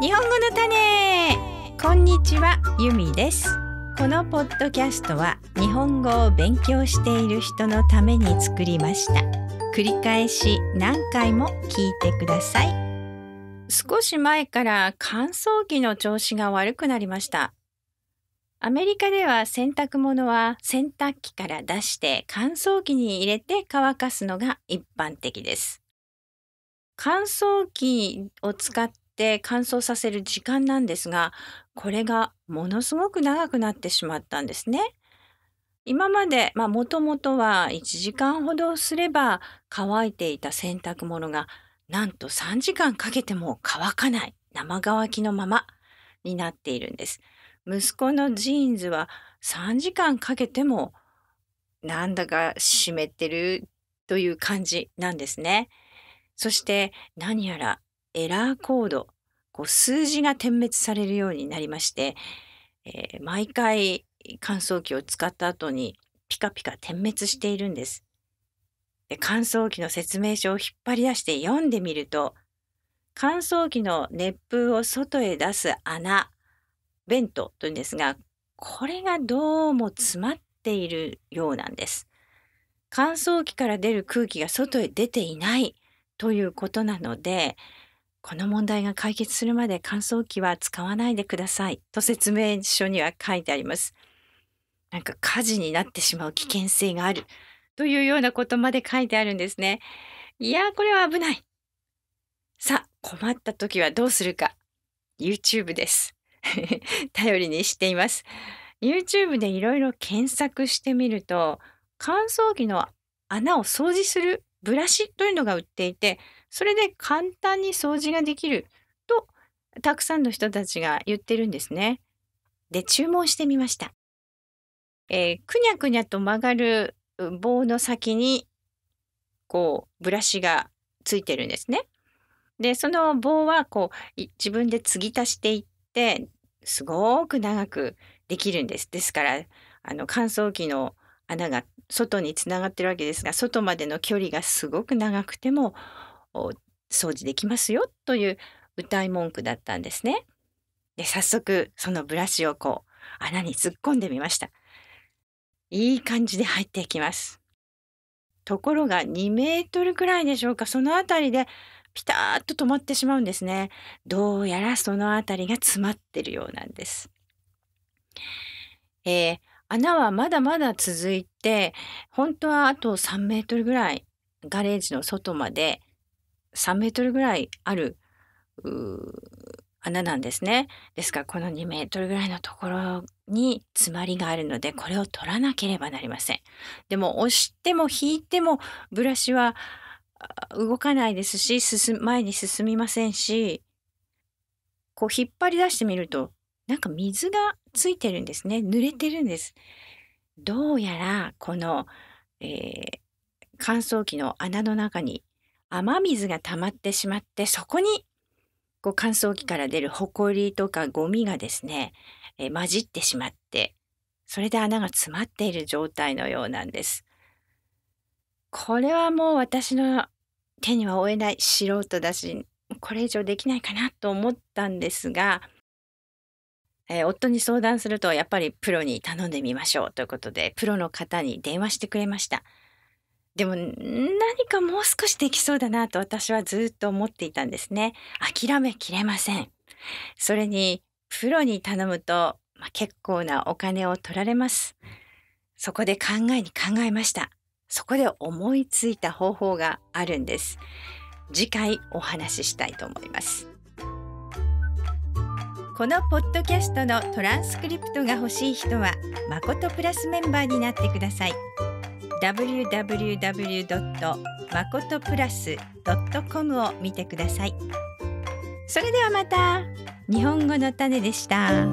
日本語の種こんにちはゆみですこのポッドキャストは日本語を勉強している人のために作りました繰り返し何回も聞いてください少し前から乾燥機の調子が悪くなりましたアメリカでは洗濯物は洗濯機から出して乾燥機に入れて乾かすのが一般的です。乾燥機を使っして乾燥させる時間なんですがこれがものすごく長くなってしまったんですね。今までもともとは1時間ほどすれば乾いていた洗濯物がなんと3時間かけても乾かない生乾きのままになっているんです。息子のジーンズは3時間かけてもなんだか湿ってるという感じなんですね。そして何やらエラーコードこう数字が点滅されるようになりまして、えー、毎回乾燥機を使った後にピカピカ点滅しているんです。で乾燥機の説明書を引っ張り出して読んでみると乾燥機の熱風を外へ出す穴ベントというんですがこれがどうも詰まっているようなんです。乾燥機から出る空気が外へ出ていないということなのでこの問題が解決するまで乾燥機は使わないでくださいと説明書には書いてあります。なんか火事になってしまう危険性があるというようなことまで書いてあるんですね。いやこれは危ない。さあ困った時はどうするか YouTube です。頼りにしています。YouTube でいろいろ検索してみると乾燥機の穴を掃除するブラシというのが売っていてそれで簡単に掃除ができるとたくさんの人たちが言ってるんですね。で注文してみました。えー、くにゃくにゃと曲がる棒の先にこうブラシがついてるんですね。でその棒はこう自分で継ぎ足していってすごく長くできるんです。ですからあの乾燥機の穴が外につながってるわけですが外までの距離がすごく長くても掃除できますよという歌い文句だったんですね。で早速そのブラシをこう穴に突っ込んでみました。いい感じで入っていきます。ところが2メートルくらいでしょうかその辺りでピタッと止まってしまうんですね。どうやらその辺りが詰まってるようなんです。えー、穴はまだまだ続いて本当はあと3メートルぐらいガレージの外まで3メートルぐらいある穴なんですね。ですからこの2メートルぐらいのところに詰まりがあるのでこれを取らなければなりません。でも押しても引いてもブラシは動かないですし進前に進みませんしこう引っ張り出してみるとなんか水がついてるんですね濡れてるんです。どうやらこの、えー、乾燥機の穴の中に雨水が溜まってしまってそこにこう乾燥機から出るほこりとかゴミがですね、えー、混じってしまってそれで穴が詰まっている状態のようなんです。これはもう私の手には負えない素人だしこれ以上できないかなと思ったんですが、えー、夫に相談するとやっぱりプロに頼んでみましょうということでプロの方に電話してくれました。でも何かもう少しできそうだなと私はずっと思っていたんですね。諦めきれません。それにプロに頼むと、まあ、結構なお金を取られます。そこで考えに考えました。そこで思いついた方法があるんです。次回お話ししたいと思います。このポッドキャストのトランスクリプトが欲しい人は、まことプラスメンバーになってください。www. まことプラス .com を見てください。それではまた日本語の種でした。